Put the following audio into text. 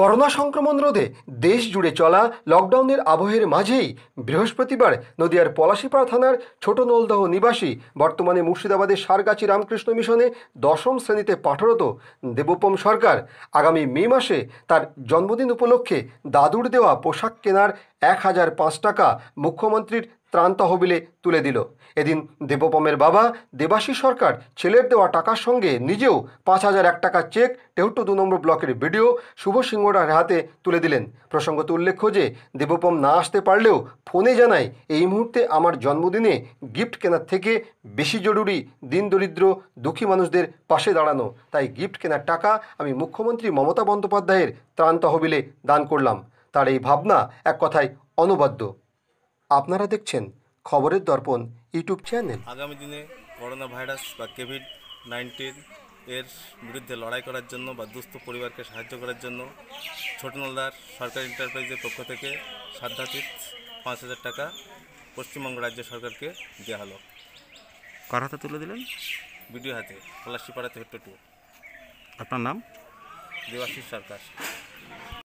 corona সংক্রমণ রোধে দেশ জুড়ে চলা লকডাউনের আবহের মাঝেই বৃহস্পতিবার নদিয়ার পলাশীপাড়া থানার ছোট নলদহ নিবাসী বর্তমানে মুর্শিদাবাদের সারগাছি রামকৃষ্ণ মিশনে দশম শ্রেণীতে পাঠরত দেবোপম সরকার আগামী মে মাসে তার জন্মদিন উপলক্ষে দাদুর দেওয়া পোশাক কেনার এক হাজার পাঁচ টাকা মুখ্যমন্ত্রীর ত্রাণ তহবিলে তুলে দিল এদিন দেবপমের বাবা দেবাশী সরকার ছেলের দেওয়া টাকার সঙ্গে নিজেও পাঁচ হাজার এক টাকা চেক তেহট্ট দু নম্বর ব্লকের ভিডিও শুভ সিংহরার হাতে তুলে দিলেন প্রসঙ্গত উল্লেখ্য যে দেবপম না আসতে পারলেও ফোনে জানায় এই মুহূর্তে আমার জন্মদিনে গিফট কেনার থেকে বেশি জরুরি দিন দরিদ্র দুঃখী মানুষদের পাশে দাঁড়ানো তাই গিফট কেনার টাকা আমি মুখ্যমন্ত্রী মমতা বন্দ্যোপাধ্যায়ের ত্রাণ তহবিলে দান করলাম তার এই ভাবনা এক কথায় অনবদ্য আপনারা দেখছেন খবরের দর্পণ ইউটিউব চ্যানেল আগামী দিনে করোনা ভাইরাস বা কোভিড নাইন্টিন এর বিরুদ্ধে লড়াই করার জন্য বা দুস্থ পরিবারকে সাহায্য করার জন্য ছোটনলদার সরকারি এন্টারপ্রাইজের পক্ষ থেকে সাধ্যাতীত পাঁচ হাজার টাকা পশ্চিমবঙ্গ রাজ্য সরকারকে দেওয়া হলো কার হাতে তুলে দিলেন বিডিও হাতে পলাশিপাড়াতে হেট্টো টু আপনার নাম দেবাশিস সরকার